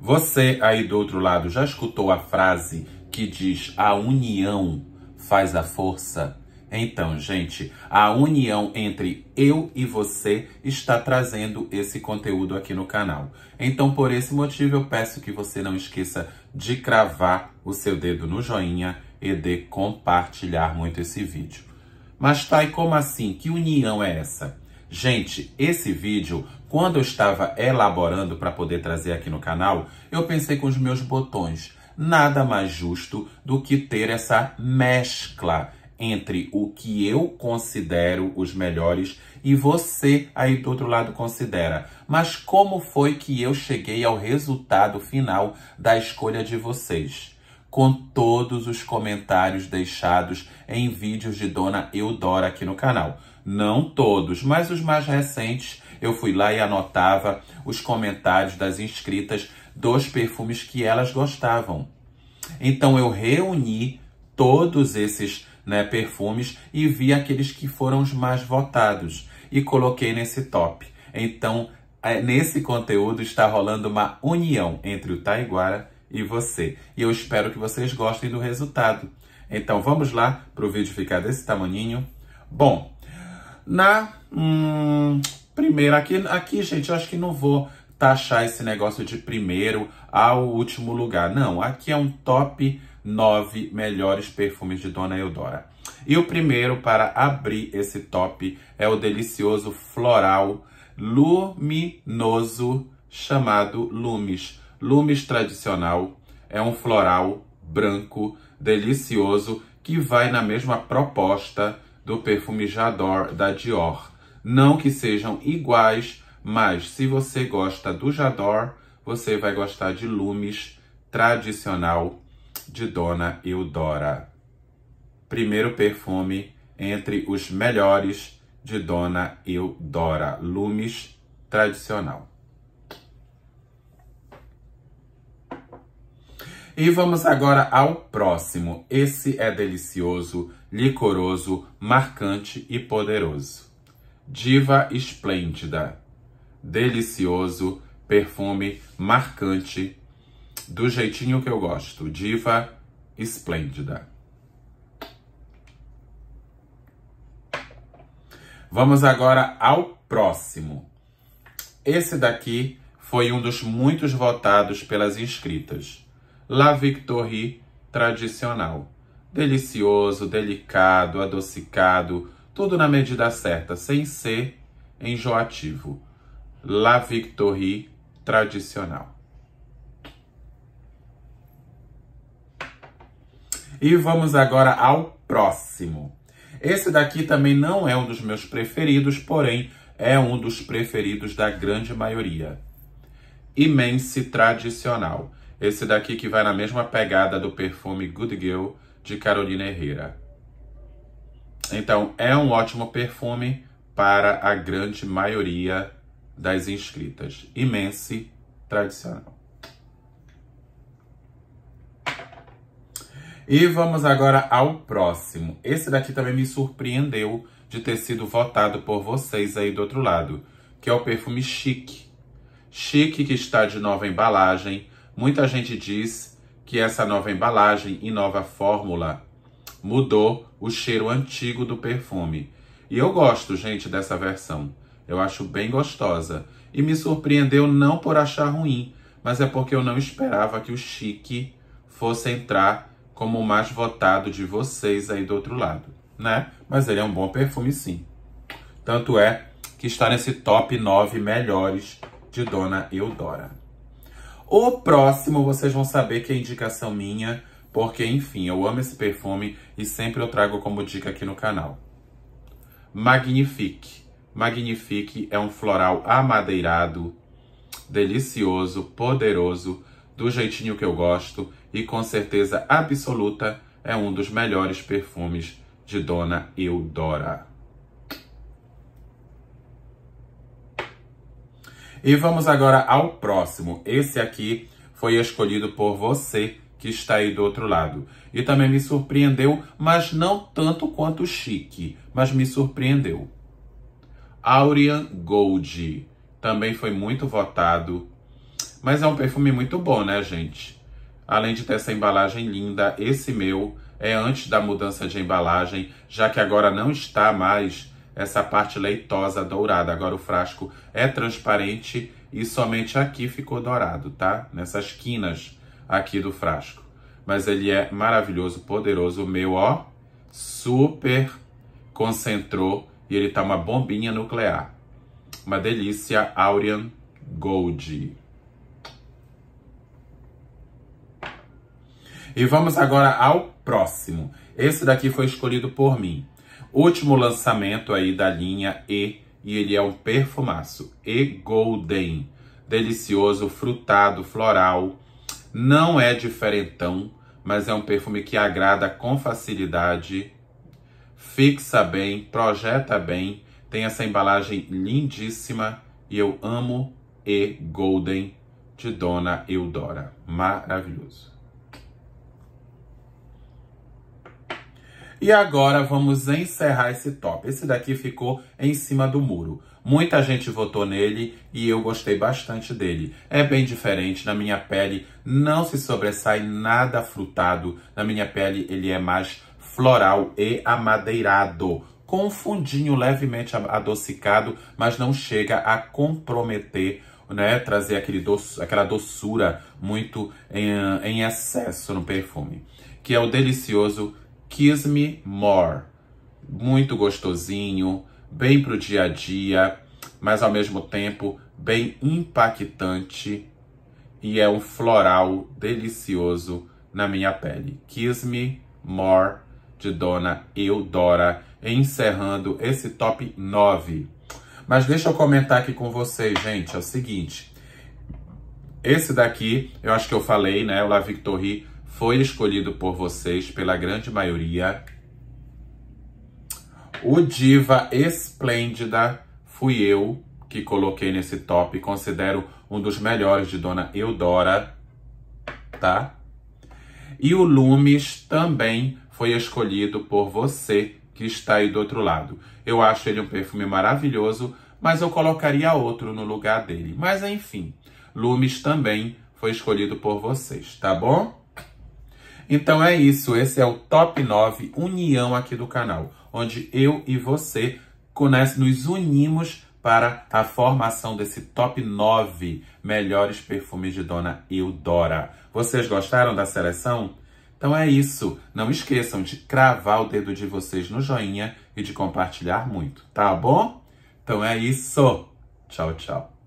Você aí do outro lado já escutou a frase que diz a união faz a força? Então, gente, a união entre eu e você está trazendo esse conteúdo aqui no canal. Então, por esse motivo, eu peço que você não esqueça de cravar o seu dedo no joinha e de compartilhar muito esse vídeo. Mas, Thay, como assim? Que união é essa? Gente, esse vídeo quando eu estava elaborando para poder trazer aqui no canal, eu pensei com os meus botões. Nada mais justo do que ter essa mescla entre o que eu considero os melhores e você aí do outro lado considera. Mas como foi que eu cheguei ao resultado final da escolha de vocês? Com todos os comentários deixados em vídeos de Dona Eudora aqui no canal. Não todos, mas os mais recentes eu fui lá e anotava os comentários das inscritas dos perfumes que elas gostavam. Então eu reuni todos esses né, perfumes e vi aqueles que foram os mais votados e coloquei nesse top. Então, é, nesse conteúdo está rolando uma união entre o Taiguara e você. E eu espero que vocês gostem do resultado. Então vamos lá para o vídeo ficar desse tamaninho. Bom, na hum, Primeiro, aqui, aqui gente, eu acho que não vou taxar esse negócio de primeiro ao último lugar. Não, aqui é um top 9 melhores perfumes de Dona Eudora. E o primeiro para abrir esse top é o delicioso floral luminoso chamado Lumis. Lumis tradicional é um floral branco delicioso que vai na mesma proposta do perfume Jador da Dior. Não que sejam iguais, mas se você gosta do Jador, você vai gostar de Lumes tradicional de Dona Eudora. Primeiro perfume entre os melhores de Dona Eudora, Lumes tradicional. E vamos agora ao próximo. Esse é delicioso, licoroso, marcante e poderoso diva esplêndida, delicioso, perfume marcante, do jeitinho que eu gosto, diva esplêndida. Vamos agora ao próximo. Esse daqui foi um dos muitos votados pelas inscritas. La Victorie tradicional. Delicioso, delicado, adocicado, tudo na medida certa, sem ser enjoativo. La Victorie tradicional. E vamos agora ao próximo. Esse daqui também não é um dos meus preferidos, porém é um dos preferidos da grande maioria. Imense tradicional. Esse daqui que vai na mesma pegada do perfume Good Girl de Carolina Herrera. Então, é um ótimo perfume para a grande maioria das inscritas. Imense tradicional. E vamos agora ao próximo. Esse daqui também me surpreendeu de ter sido votado por vocês aí do outro lado, que é o perfume Chique. Chique que está de nova embalagem. Muita gente diz que essa nova embalagem e nova fórmula mudou o cheiro antigo do perfume. E eu gosto, gente, dessa versão. Eu acho bem gostosa. E me surpreendeu não por achar ruim, mas é porque eu não esperava que o Chique fosse entrar como o mais votado de vocês aí do outro lado, né? Mas ele é um bom perfume, sim. Tanto é que está nesse top 9 melhores de Dona Eudora. O próximo, vocês vão saber que é indicação minha, porque enfim, eu amo esse perfume e sempre eu trago como dica aqui no canal. Magnifique. Magnifique é um floral amadeirado, delicioso, poderoso, do jeitinho que eu gosto e com certeza absoluta é um dos melhores perfumes de Dona Eudora. E vamos agora ao próximo. Esse aqui foi escolhido por você que está aí do outro lado. E também me surpreendeu, mas não tanto quanto Chique, mas me surpreendeu. Aurian Gold também foi muito votado. Mas é um perfume muito bom, né, gente? Além de ter essa embalagem linda, esse meu é antes da mudança de embalagem, já que agora não está mais essa parte leitosa dourada. Agora o frasco é transparente e somente aqui ficou dourado, tá? Nessas quinas aqui do frasco. Mas ele é maravilhoso, poderoso, meu, ó, super concentrou e ele tá uma bombinha nuclear. Uma delícia, Aurian Gold. E vamos agora ao próximo. Esse daqui foi escolhido por mim. Último lançamento aí da linha E, e ele é um perfumaço. E Golden. Delicioso, frutado, floral não é diferentão, mas é um perfume que agrada com facilidade, fixa bem, projeta bem, tem essa embalagem lindíssima e eu amo e Golden de Dona Eudora. Maravilhoso. E agora vamos encerrar esse top. Esse daqui ficou em cima do muro. Muita gente votou nele e eu gostei bastante dele. É bem diferente, na minha pele não se sobressai nada frutado, na minha pele ele é mais floral e amadeirado com um fundinho levemente adocicado, mas não chega a comprometer, né? Trazer aquele doce, aquela doçura muito em, em excesso no perfume. Que é o delicioso Kiss Me More. Muito gostosinho, bem para o dia a dia, mas ao mesmo tempo bem impactante e é um floral delicioso na minha pele. Kiss Me More de Dona Eudora, encerrando esse top 9. Mas deixa eu comentar aqui com vocês, gente, é o seguinte. Esse daqui, eu acho que eu falei, né? O La Victorie foi escolhido por vocês, pela grande maioria. O diva esplêndida fui eu que coloquei nesse top. Considero um dos melhores de Dona Eudora, tá? E o Lumes também foi escolhido por você que está aí do outro lado. Eu acho ele um perfume maravilhoso, mas eu colocaria outro no lugar dele. Mas enfim, Lumes também foi escolhido por vocês, tá bom? Então é isso, esse é o top 9 união aqui do canal onde eu e você nos unimos para a formação desse top 9 melhores perfumes de Dona Eudora. Vocês gostaram da seleção? Então é isso. Não esqueçam de cravar o dedo de vocês no joinha e de compartilhar muito, tá bom? Então é isso. Tchau, tchau.